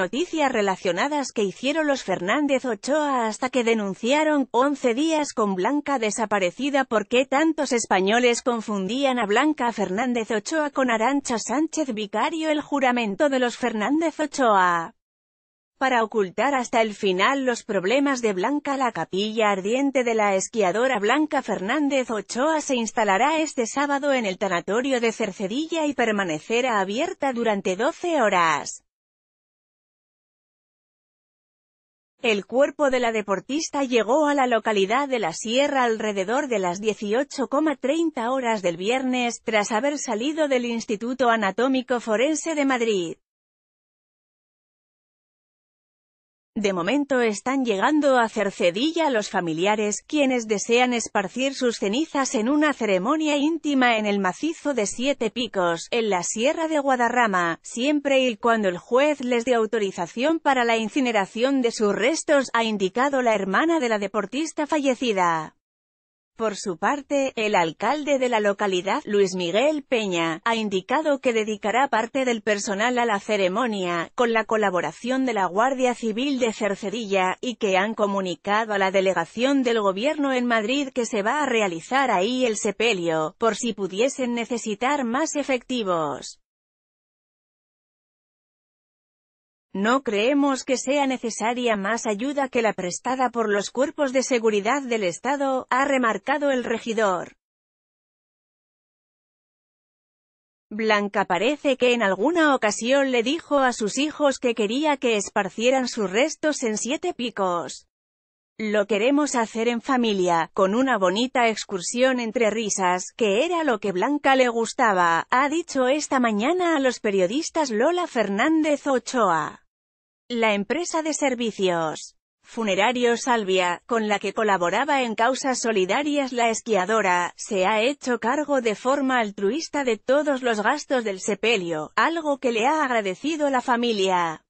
noticias relacionadas que hicieron los Fernández Ochoa hasta que denunciaron 11 días con Blanca desaparecida porque tantos españoles confundían a Blanca Fernández Ochoa con Arancha Sánchez Vicario el juramento de los Fernández Ochoa para ocultar hasta el final los problemas de Blanca la capilla ardiente de la esquiadora Blanca Fernández Ochoa se instalará este sábado en el tanatorio de Cercedilla y permanecerá abierta durante 12 horas. El cuerpo de la deportista llegó a la localidad de la Sierra alrededor de las 18,30 horas del viernes, tras haber salido del Instituto Anatómico Forense de Madrid. De momento están llegando a Cercedilla los familiares, quienes desean esparcir sus cenizas en una ceremonia íntima en el macizo de Siete Picos, en la Sierra de Guadarrama, siempre y cuando el juez les dé autorización para la incineración de sus restos, ha indicado la hermana de la deportista fallecida. Por su parte, el alcalde de la localidad, Luis Miguel Peña, ha indicado que dedicará parte del personal a la ceremonia, con la colaboración de la Guardia Civil de Cercedilla, y que han comunicado a la delegación del gobierno en Madrid que se va a realizar ahí el sepelio, por si pudiesen necesitar más efectivos. No creemos que sea necesaria más ayuda que la prestada por los cuerpos de seguridad del Estado, ha remarcado el regidor. Blanca parece que en alguna ocasión le dijo a sus hijos que quería que esparcieran sus restos en siete picos. Lo queremos hacer en familia, con una bonita excursión entre risas, que era lo que Blanca le gustaba, ha dicho esta mañana a los periodistas Lola Fernández Ochoa. La empresa de servicios funerarios Salvia, con la que colaboraba en causas solidarias la esquiadora, se ha hecho cargo de forma altruista de todos los gastos del sepelio, algo que le ha agradecido la familia.